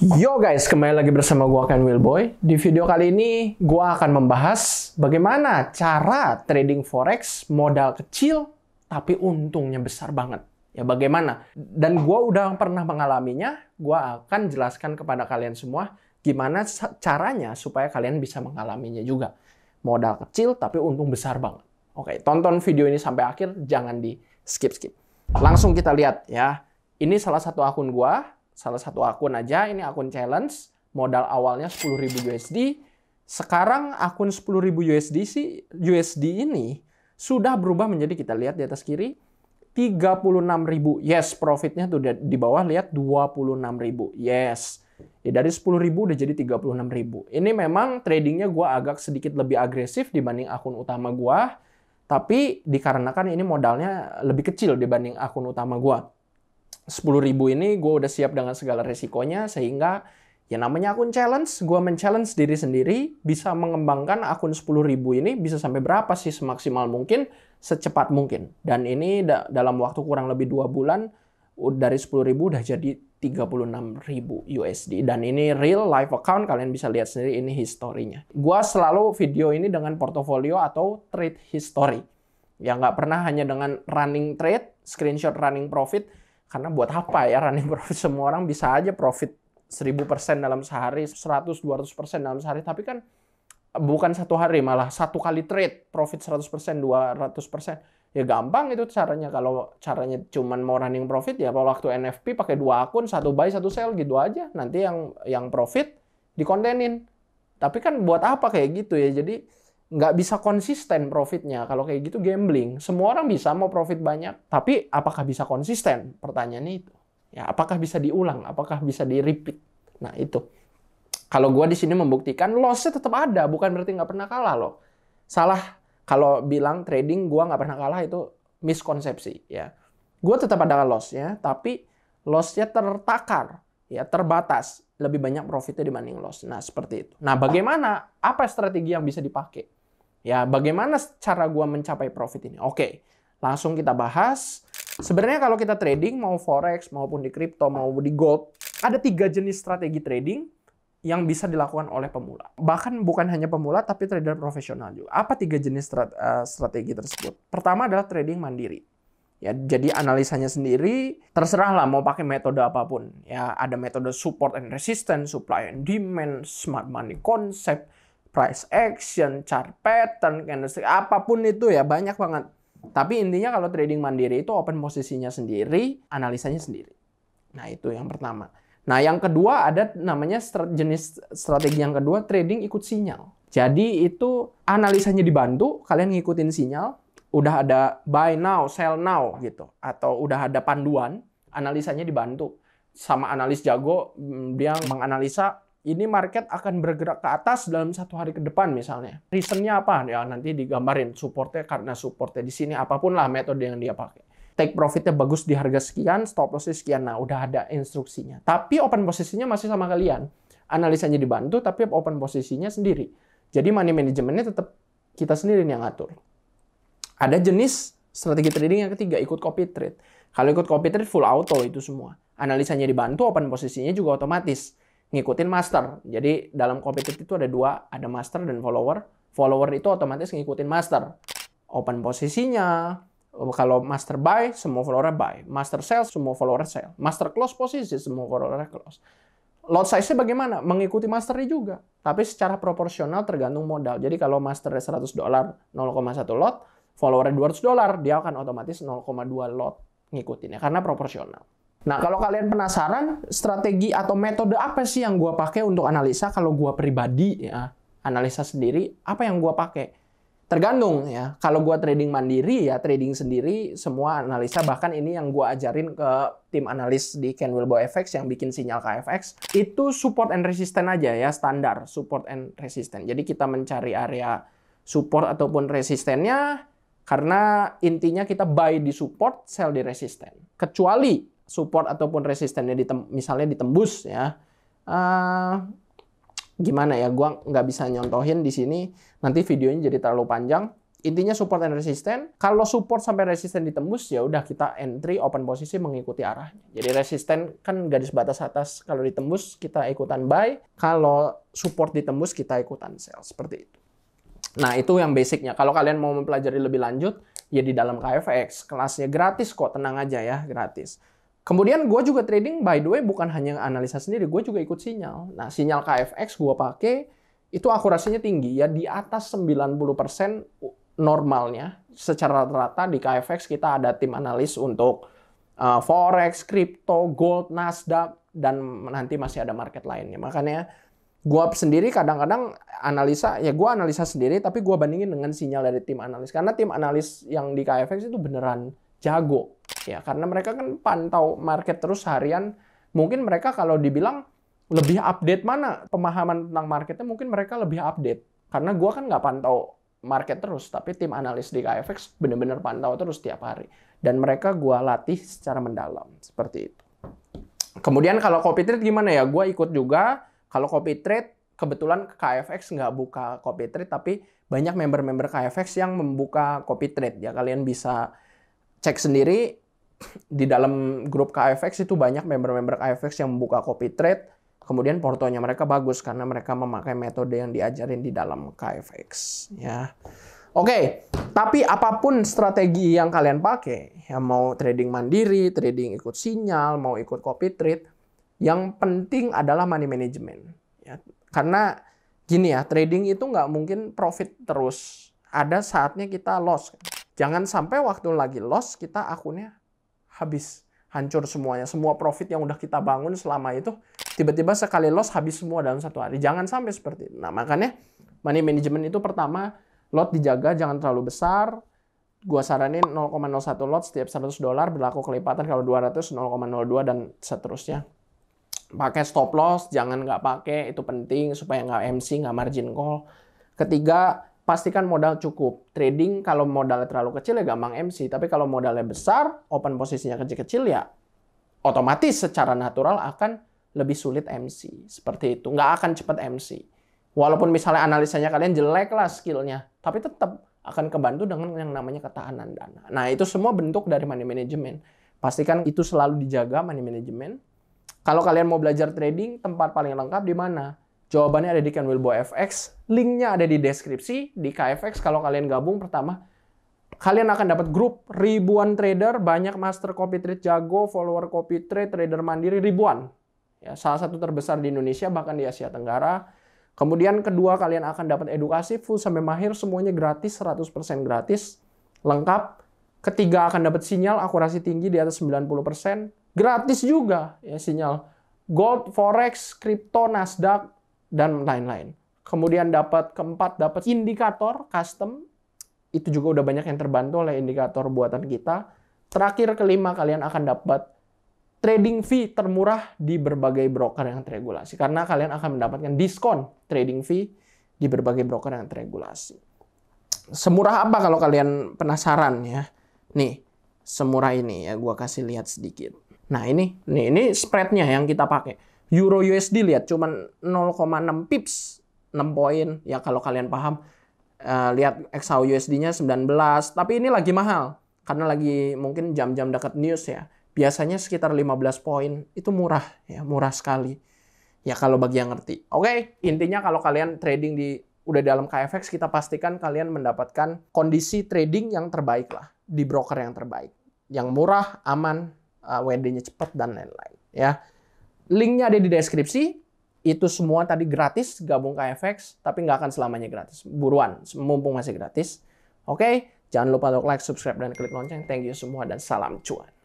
Yo guys, kembali lagi bersama gua Ken Willboy. Di video kali ini gua akan membahas bagaimana cara trading forex modal kecil tapi untungnya besar banget. Ya bagaimana? Dan gua udah pernah mengalaminya, gua akan jelaskan kepada kalian semua gimana caranya supaya kalian bisa mengalaminya juga. Modal kecil tapi untung besar banget. Oke, tonton video ini sampai akhir, jangan di skip-skip. Langsung kita lihat ya. Ini salah satu akun gua salah satu akun aja, ini akun challenge, modal awalnya 10.000 USD. Sekarang akun 10.000 USD sih USD ini sudah berubah menjadi kita lihat di atas kiri 36.000. Yes, profitnya tuh di bawah lihat 26.000. Yes. Ya dari 10.000 udah jadi 36.000. Ini memang tradingnya gua agak sedikit lebih agresif dibanding akun utama gua, tapi dikarenakan ini modalnya lebih kecil dibanding akun utama gua. 10 ribu ini gue udah siap dengan segala resikonya sehingga ya namanya akun challenge, gue men-challenge diri sendiri bisa mengembangkan akun 10 ribu ini bisa sampai berapa sih semaksimal mungkin, secepat mungkin. Dan ini da dalam waktu kurang lebih dua bulan dari 10 ribu udah jadi 36 ribu USD. Dan ini real live account, kalian bisa lihat sendiri ini historinya. Gue selalu video ini dengan portofolio atau trade history. Ya nggak pernah hanya dengan running trade, screenshot running profit, karena buat apa ya running profit semua orang bisa aja profit 1000% dalam sehari, 100 200% dalam sehari, tapi kan bukan satu hari malah satu kali trade profit 100%, 200%. Ya gampang itu caranya kalau caranya cuman mau running profit ya kalau waktu NFP pakai dua akun, satu buy, satu sell gitu aja. Nanti yang yang profit dikontenin. Tapi kan buat apa kayak gitu ya. Jadi nggak bisa konsisten profitnya. Kalau kayak gitu gambling. Semua orang bisa mau profit banyak, tapi apakah bisa konsisten? Pertanyaannya itu. Ya, apakah bisa diulang? Apakah bisa di-repeat? Nah, itu. Kalau gue di sini membuktikan lossnya tetap ada, bukan berarti nggak pernah kalah loh. Salah kalau bilang trading gue nggak pernah kalah itu miskonsepsi ya. Gue tetap ada lossnya, tapi lossnya tertakar, ya terbatas lebih banyak profitnya dibanding loss. Nah, seperti itu. Nah, bagaimana apa strategi yang bisa dipakai? Ya, bagaimana cara gue mencapai profit ini? Oke, langsung kita bahas. Sebenarnya kalau kita trading mau forex maupun di kripto mau di gold, ada tiga jenis strategi trading yang bisa dilakukan oleh pemula. Bahkan bukan hanya pemula tapi trader profesional juga. Apa tiga jenis eh, strategi tersebut? Pertama adalah trading mandiri. Ya, jadi analisanya sendiri terserah lah mau pakai metode apapun. Ya, ada metode support and resistance, supply and demand, smart money concept, price action, chart pattern, candlestick, apapun itu ya banyak banget. Tapi intinya kalau trading mandiri itu open posisinya sendiri, analisanya sendiri. Nah itu yang pertama. Nah yang kedua ada namanya jenis strategi yang kedua trading ikut sinyal. Jadi itu analisanya dibantu, kalian ngikutin sinyal, udah ada buy now, sell now gitu. Atau udah ada panduan, analisanya dibantu. Sama analis jago, mm, dia menganalisa ini market akan bergerak ke atas dalam satu hari ke depan misalnya. Reasonnya apa? Ya nanti digambarin supportnya karena supportnya di sini apapun lah metode yang dia pakai. Take profitnya bagus di harga sekian, stop lossnya sekian. Nah udah ada instruksinya. Tapi open posisinya masih sama kalian. Analisanya dibantu tapi open posisinya sendiri. Jadi money managementnya tetap kita sendiri yang ngatur. Ada jenis strategi trading yang ketiga ikut copy trade. Kalau ikut copy trade full auto itu semua. Analisanya dibantu, open posisinya juga otomatis ngikutin master. Jadi dalam kompetitif itu ada dua, ada master dan follower. Follower itu otomatis ngikutin master. Open posisinya, kalau master buy, semua follower buy. Master sell, semua follower sell. Master close posisi, semua follower close. Lot size-nya bagaimana? Mengikuti masternya juga. Tapi secara proporsional tergantung modal. Jadi kalau masternya 100 dolar, 0,1 lot, followernya 200 dolar, dia akan otomatis 0,2 lot ngikutinnya Karena proporsional. Nah, kalau kalian penasaran strategi atau metode apa sih yang gua pakai untuk analisa kalau gua pribadi ya, analisa sendiri, apa yang gua pakai? Tergantung ya. Kalau gua trading mandiri ya trading sendiri semua analisa bahkan ini yang gua ajarin ke tim analis di Ken Wilbo FX yang bikin sinyal KFX itu support and resistance aja ya standar support and resistance. Jadi kita mencari area support ataupun resistennya karena intinya kita buy di support, sell di resisten. Kecuali support ataupun resistennya ditem misalnya ditembus ya uh, gimana ya gue nggak bisa nyontohin di sini nanti videonya jadi terlalu panjang intinya support dan resisten kalau support sampai resisten ditembus ya udah kita entry open posisi mengikuti arahnya jadi resisten kan garis batas atas kalau ditembus kita ikutan buy kalau support ditembus kita ikutan sell seperti itu nah itu yang basicnya kalau kalian mau mempelajari lebih lanjut ya di dalam KFX kelasnya gratis kok tenang aja ya gratis Kemudian gue juga trading by the way bukan hanya analisa sendiri, gue juga ikut sinyal. Nah sinyal KFX gue pakai itu akurasinya tinggi ya di atas 90% normalnya. Secara rata-rata di KFX kita ada tim analis untuk uh, forex, kripto, gold, Nasdaq dan nanti masih ada market lainnya. Makanya gue sendiri kadang-kadang analisa ya gue analisa sendiri tapi gue bandingin dengan sinyal dari tim analis karena tim analis yang di KFX itu beneran jago ya karena mereka kan pantau market terus harian mungkin mereka kalau dibilang lebih update mana pemahaman tentang marketnya mungkin mereka lebih update karena gue kan nggak pantau market terus tapi tim analis di KFX bener-bener pantau terus tiap hari dan mereka gue latih secara mendalam seperti itu kemudian kalau copy trade gimana ya gue ikut juga kalau copy trade kebetulan KFX nggak buka copy trade tapi banyak member-member KFX yang membuka copy trade ya kalian bisa cek sendiri di dalam grup KFX itu banyak member-member KFX yang membuka copy trade. Kemudian portonya mereka bagus karena mereka memakai metode yang diajarin di dalam KFX. Ya. Oke, okay, tapi apapun strategi yang kalian pakai, yang mau trading mandiri, trading ikut sinyal, mau ikut copy trade, yang penting adalah money management. Ya, karena gini ya, trading itu nggak mungkin profit terus. Ada saatnya kita loss. Jangan sampai waktu lagi loss kita akunnya habis hancur semuanya. Semua profit yang udah kita bangun selama itu tiba-tiba sekali loss habis semua dalam satu hari. Jangan sampai seperti itu. Nah, makanya money management itu pertama lot dijaga jangan terlalu besar. Gua saranin 0,01 lot setiap 100 dolar berlaku kelipatan kalau 200 0,02 dan seterusnya. Pakai stop loss, jangan nggak pakai, itu penting supaya nggak MC, nggak margin call. Ketiga, pastikan modal cukup. Trading kalau modalnya terlalu kecil ya gampang MC, tapi kalau modalnya besar, open posisinya kecil-kecil ya otomatis secara natural akan lebih sulit MC. Seperti itu, nggak akan cepat MC. Walaupun misalnya analisanya kalian jelek lah skillnya, tapi tetap akan kebantu dengan yang namanya ketahanan dana. Nah itu semua bentuk dari money management. Pastikan itu selalu dijaga money management. Kalau kalian mau belajar trading, tempat paling lengkap di mana? Jawabannya ada di Canwilbo FX. Linknya ada di deskripsi di KFX. Kalau kalian gabung pertama, kalian akan dapat grup ribuan trader, banyak master copy trade jago, follower copy trade, trader mandiri ribuan. Ya, salah satu terbesar di Indonesia bahkan di Asia Tenggara. Kemudian kedua kalian akan dapat edukasi full sampai mahir semuanya gratis 100% gratis lengkap. Ketiga akan dapat sinyal akurasi tinggi di atas 90%, gratis juga ya sinyal. Gold, forex, kripto, Nasdaq, dan lain-lain. Kemudian dapat keempat dapat indikator custom itu juga udah banyak yang terbantu oleh indikator buatan kita. Terakhir kelima kalian akan dapat trading fee termurah di berbagai broker yang teregulasi karena kalian akan mendapatkan diskon trading fee di berbagai broker yang teregulasi. Semurah apa kalau kalian penasaran ya? Nih, semurah ini ya gua kasih lihat sedikit. Nah, ini nih ini spreadnya yang kita pakai Euro USD lihat cuman 0,6 pips 6 poin ya kalau kalian paham uh, lihat XAU USD-nya 19 tapi ini lagi mahal karena lagi mungkin jam-jam dekat news ya biasanya sekitar 15 poin itu murah ya murah sekali ya kalau bagi yang ngerti oke okay, intinya kalau kalian trading di udah dalam KFX kita pastikan kalian mendapatkan kondisi trading yang terbaik lah di broker yang terbaik yang murah aman uh, eh, WD-nya cepat dan lain-lain ya Linknya ada di deskripsi. Itu semua tadi gratis, gabung ke FX, tapi nggak akan selamanya gratis. Buruan, mumpung masih gratis. Oke, jangan lupa untuk like, subscribe, dan klik lonceng. Thank you semua, dan salam cuan.